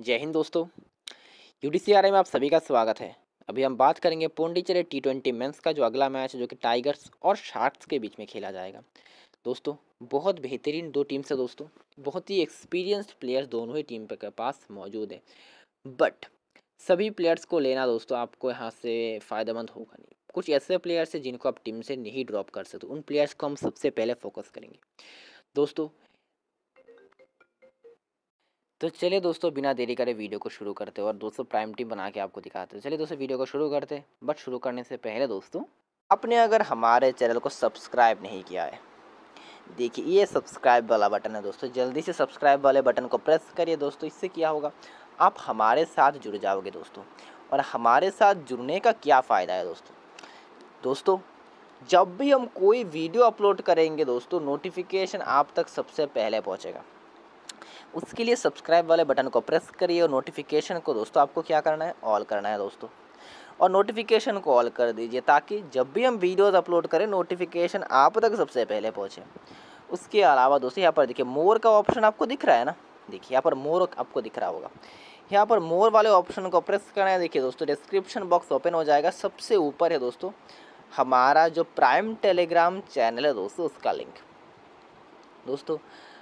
जय हिंद दोस्तों U D में आप सभी का स्वागत है अभी हम बात करेंगे पोंडीचेरे टी ट्वेंटी मेन्स का जो अगला मैच है जो कि टाइगर्स और शार्क्स के बीच में खेला जाएगा दोस्तों बहुत बेहतरीन दो टीम्स से दोस्तों बहुत ही एक्सपीरियंस्ड प्लेयर्स दोनों ही टीम के पास मौजूद है बट सभी प्लेयर्स को लेना दोस्तों आपको यहाँ से फ़ायदेमंद होगा नहीं कुछ ऐसे प्लेयर्स हैं जिनको आप टीम से नहीं ड्रॉप कर सकते उन प्लेयर्स को हम सबसे पहले फोकस करेंगे दोस्तों तो चलिए दोस्तों बिना देरी करे वीडियो को शुरू करते और दोस्तों प्राइम टीम बना के आपको दिखाते हैं चलिए दोस्तों वीडियो को शुरू करते बट शुरू करने से पहले दोस्तों आपने अगर हमारे चैनल को सब्सक्राइब नहीं किया है देखिए ये सब्सक्राइब वाला बटन है दोस्तों जल्दी से सब्सक्राइब वाले बटन को प्रेस करिए दोस्तों इससे क्या होगा आप हमारे साथ जुड़ जाओगे दोस्तों और हमारे साथ जुड़ने का क्या फ़ायदा है दोस्तों दोस्तों जब भी हम कोई वीडियो अपलोड करेंगे दोस्तों नोटिफिकेशन आप तक सबसे पहले पहुंचेगा उसके लिए सब्सक्राइब वाले बटन को प्रेस करिए और नोटिफिकेशन को दोस्तों आपको क्या करना है ऑल करना है दोस्तों और नोटिफिकेशन को ऑल कर दीजिए ताकि जब भी हम वीडियोस अपलोड करें नोटिफिकेशन आप तक सबसे पहले पहुँचे उसके अलावा दोस्तों यहाँ पर देखिए मोर का ऑप्शन आपको दिख रहा है ना देखिए यहाँ पर मोर आपको दिख रहा होगा यहाँ पर मोर वाले ऑप्शन को प्रेस करना है देखिए दोस्तों डिस्क्रिप्शन बॉक्स ओपन हो जाएगा सबसे ऊपर है दोस्तों हमारा जो प्राइम टेलीग्राम चैनल है दोस्तों उसका लिंक दोस्तों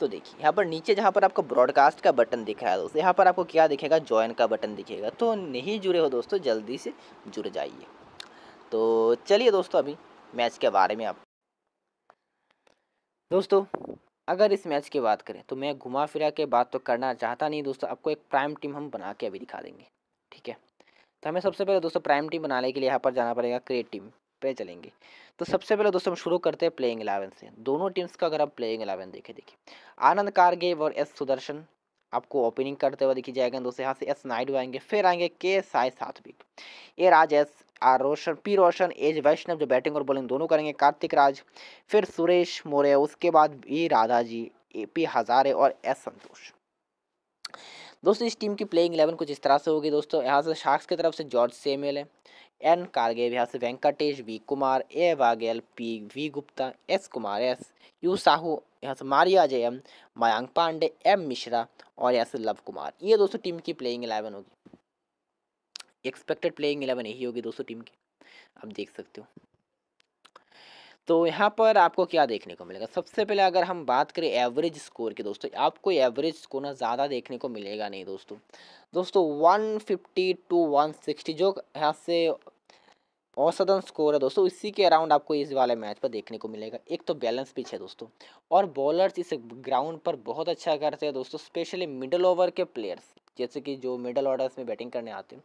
तो देखिए यहाँ पर नीचे जहाँ पर आपको ब्रॉडकास्ट का बटन दिख रहा है दोस्तों यहाँ पर आपको क्या दिखेगा ज्वाइन का बटन दिखेगा तो नहीं जुड़े हो दोस्तों जल्दी से जुड़ जाइए तो चलिए दोस्तों अभी मैच के बारे में आप दोस्तों अगर इस मैच की बात करें तो मैं घुमा फिरा के बात तो करना चाहता नहीं दोस्तों आपको एक प्राइम टीम हम बना के अभी दिखा देंगे ठीक है तो हमें सबसे पहले दोस्तों प्राइम टीम बनाने के लिए यहाँ पर जाना पड़ेगा क्रिएट टीम पे चलेंगे तो हाँ। सबसे पहले दोस्तों हम शुरू करते हैं प्लेइंग एलेवन से दोनों टीम्स का अगर आप प्लेइंग एलेवन देखें देखिए आनंद कारगेव और एस सुदर्शन आपको ओपनिंग करते हुए दिखी जाएगा दोस्तों यहाँ से एस नायडू आएंगे फिर आएंगे के Sai Satvik A Raj S R Roshan P Roshan एज वैष्णव जो बैटिंग और बॉलिंग दोनों करेंगे कार्तिक राज फिर सुरेश मोरे उसके बाद V Radha G A P Hazare और एस संतोष दोस्तों इस टीम की प्लेइंग इलेवन कुछ इस तरह से होगी दोस्तों यहाँ से शार्क्स की तरफ से जॉर्ज सेमेल है एन कार्गे से Venkatesh V Kumar A Wagel P V Gupta S Kumar S U Sahu यहाँ से Maria Jay M Mayank Pandey M Mishra और यहाँ से लव कुमार ये दोस्तों टीम की प्लेइंग एलेवन होगी एक्सपेक्टेड प्लेइंग एलेवन यही होगी दोस्तों टीम की आप देख सकते हो तो यहाँ पर आपको क्या देखने को मिलेगा सबसे पहले अगर हम बात करें एवरेज स्कोर की दोस्तों आपको एवरेज स्कोर ना ज़्यादा देखने को मिलेगा नहीं दोस्तों दोस्तों 150 टू 160 जो यहाँ से औसतन स्कोर है दोस्तों इसी के अराउंड आपको इस वाले मैच पर देखने को मिलेगा एक तो बैलेंस पिच है दोस्तों और बॉलर्स इस ग्राउंड पर बहुत अच्छा करते हैं दोस्तों स्पेशली मिडल ओवर के प्लेयर्स जैसे कि जो मिडल ऑर्डर्स में बैटिंग करने आते हैं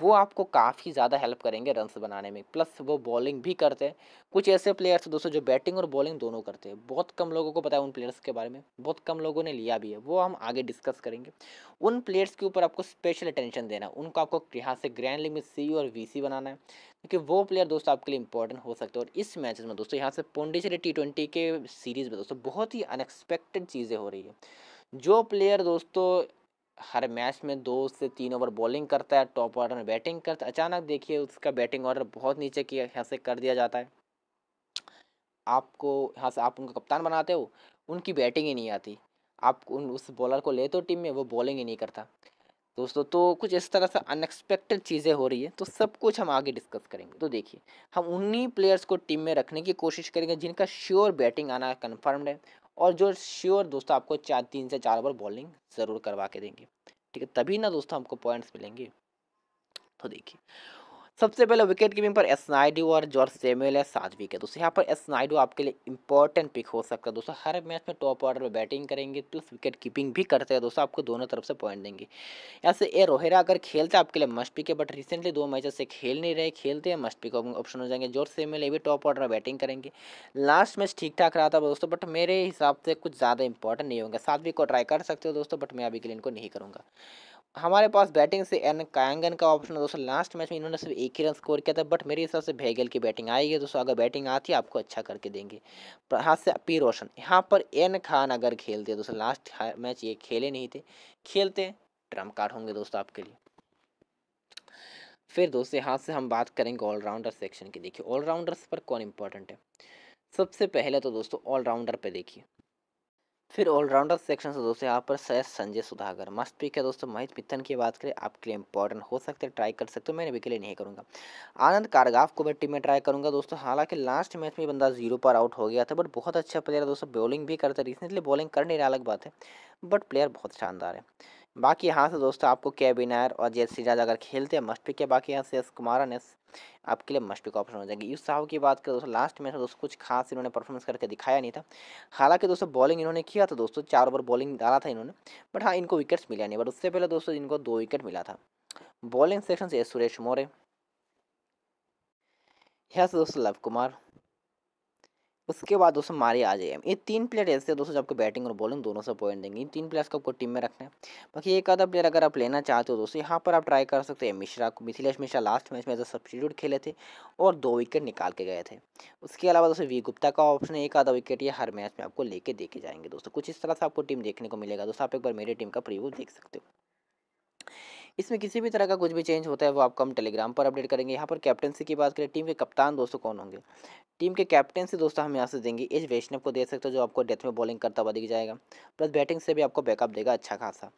वो आपको काफ़ी ज़्यादा हेल्प करेंगे रन्स बनाने में प्लस वो बॉलिंग भी करते हैं कुछ ऐसे प्लेयर्स दोस्तों जो बैटिंग और बॉलिंग दोनों करते हैं बहुत कम लोगों को पता है उन प्लेयर्स के बारे में बहुत कम लोगों ने लिया भी है वो हम आगे डिस्कस करेंगे उन प्लेयर्स के ऊपर आपको स्पेशल अटेंशन देना है उनको आपको यहाँ से ग्रैंड लिमिट सी और वी बनाना है क्योंकि वो प्लेयर दोस्तों आपके लिए इंपॉर्टेंट हो सकते हैं और इस मैच में दोस्तों यहाँ से पोंडिचेरी टी ट्वेंटी के सीरीज़ में दोस्तों बहुत ही अनएक्सपेक्टेड चीज़ें हो रही है जो प्लेयर दोस्तों हर मैच में दो से तीन ओवर बॉलिंग करता है टॉप ऑर्डर में बैटिंग करता है अचानक देखिए उसका बैटिंग ऑर्डर बहुत नीचे किया यहाँ से कर दिया जाता है आपको यहाँ से आप उनको कप्तान बनाते हो उनकी बैटिंग ही नहीं आती आप उन उस बॉलर को ले तो टीम में वो बॉलिंग ही नहीं करता दोस्तों तो कुछ इस तरह से अनएक्सपेक्टेड चीज़ें हो रही है तो सब कुछ हम आगे डिस्कस करेंगे तो देखिए हम उन्हीं प्लेयर्स को टीम में रखने की कोशिश करेंगे जिनका श्योर बैटिंग आना कन्फर्म्ड है और जो श्योर दोस्तों आपको चार तीन से चार ओवर बॉलिंग ज़रूर करवा के देंगे ठीक है तभी ना दोस्तों हमको पॉइंट्स मिलेंगे तो देखिए सबसे पहले विकेट कीपिंग पर एस नाइडू और जॉर्ज सेमेल है सात विकेट दोस्तों यहाँ पर एस नायडू आपके लिए इंपॉर्टेंट पिक हो सकता है दोस्तों हर मैच में टॉप ऑर्डर में बैटिंग करेंगे प्लस विकेट कीपिंग भी करते हैं दोस्तों आपको दोनों तरफ से पॉइंट देंगे ऐसे ए रोहेरा अगर खेलते आपके लिए मस्ट पिक है बट रिसेंटली दो मैच से खेल नहीं रहे खेलते हैं मस्ट पिक ऑप्शन हो जाएंगे जॉर्ज सेमेल भी टॉप ऑर्डर में बैटिंग करेंगे लास्ट मैच ठीक ठाक रहा था दोस्तों बट मेरे हिसाब से कुछ ज़्यादा इंपॉर्टेंट नहीं होंगे सात विकेट ट्राई कर सकते हो दोस्तों बट मैं अभी के लिए इनको नहीं करूँगा हमारे पास बैटिंग से एन कायंगन का ऑप्शन है दोस्तों लास्ट मैच में इन्होंने सिर्फ एक ही रन स्कोर किया था बट मेरे हिसाब से भेगल की बैटिंग आएगी दोस्तों अगर बैटिंग आती है आपको अच्छा करके देंगे हाथ से पी रोशन यहाँ पर एन खान अगर खेलते दोस्तों लास्ट मैच ये खेले नहीं थे खेलते ट्रम कार्ड होंगे दोस्तों आपके लिए फिर दोस्तों यहाँ से हम बात करेंगे ऑलराउंडर सेक्शन की देखिए ऑलराउंडर्स पर कौन इम्पोर्टेंट है सबसे पहले तो दोस्तों ऑलराउंडर पर देखिए फिर ऑलराउंडर सेक्शन से दोस्तों यहाँ पर सैस संजय सुधाकर मस्त पिक है दोस्तों महित मिथन की बात करें आपके लिए इंपॉर्टेंट हो सकते हैं ट्राई कर सकते हो मैंने के लिए नहीं करूँगा आनंद कारगाफ को मैं टीम में ट्राई करूँगा दोस्तों हालांकि लास्ट मैच में बंदा जीरो पर आउट हो गया था बट बहुत अच्छा प्लेयर है दोस्तों बॉलिंग भी करता है रिसेंटली बॉलिंग करने अलग बात है बट प्लेयर बहुत शानदार है बाकी यहाँ से तो दोस्तों आपको के और जे सिराज अगर खेलते हैं मस्ट पिक है बाकी यहाँ से एस कुमारा आपके लिए मस्ट पिक ऑप्शन हो जाएगी यूस साहू की बात करें दोस्तों लास्ट में तो दोस्तों कुछ खास इन्होंने परफॉर्मेंस करके दिखाया नहीं था हालांकि दोस्तों बॉलिंग इन्होंने किया था दोस्तों चार ओवर बॉलिंग डाला था इन्होंने बट हाँ इनको विकेट्स मिला नहीं बट उससे पहले दोस्तों इनको दो विकेट मिला था बॉलिंग सेक्शन से सुरेश मोरे यहाँ से दोस्तों लव कुमार उसके बाद दोस्तों मारे आ जाए ये तीन प्लेयर ऐसे दोस्तों जब आपको बैटिंग और बॉलिंग दोनों से पॉइंट देंगे इन तीन प्लेयर्स को आपको टीम में रखना है बाकी एक आधा प्लेयर अगर आप लेना चाहते हो दोस्तों यहाँ पर आप ट्राई कर सकते हैं मिश्रा को मिथिलेश मिश्रा लास्ट मैच में सब्सिट्यूट खेले थे और दो विकेट निकाल के गए थे उसके अलावा दोस्तों वी गुप्ता का ऑप्शन है एक आधा विकेट ये हर मैच में आपको लेके देखे जाएंगे दोस्तों कुछ इस तरह से आपको टीम देखने को मिलेगा दोस्तों आप एक बार मेरी टीम का प्रीव्यू देख सकते हो इसमें किसी भी तरह का कुछ भी चेंज होता है वो आपको हम टेलीग्राम पर अपडेट करेंगे यहाँ पर कैप्टनसी की बात करें टीम के कप्तान दोस्तों कौन होंगे टीम के कैप्टन से दोस्तों हम यहाँ से देंगे एज वैष्णव को दे सकते हो जो आपको डेथ में बॉलिंग करता हुआ दिख जाएगा प्लस बैटिंग से भी आपको बैकअप देगा अच्छा खासा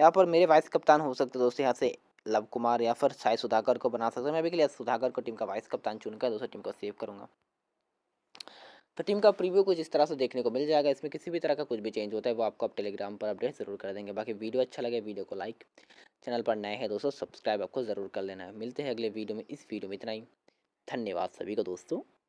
यहाँ पर मेरे वाइस कप्तान हो सकते दोस्तों यहाँ से लव कुमार या फिर साई सुधाकर को बना सकते हैं मैं अभी के लिए सुधाकर को टीम का वाइस कप्तान चुनकर दोस्तों टीम को सेव करूँगा तो टीम का प्रीव्यू कुछ इस तरह से देखने को मिल जाएगा इसमें किसी भी तरह का कुछ भी चेंज होता है वो आपको आप टेलीग्राम पर अपडेट ज़रूर कर देंगे बाकी वीडियो अच्छा लगे वीडियो को लाइक चैनल पर नए हैं दोस्तों सब्सक्राइब आपको ज़रूर कर लेना है मिलते हैं अगले वीडियो में इस वीडियो में इतना ही धन्यवाद सभी को दोस्तों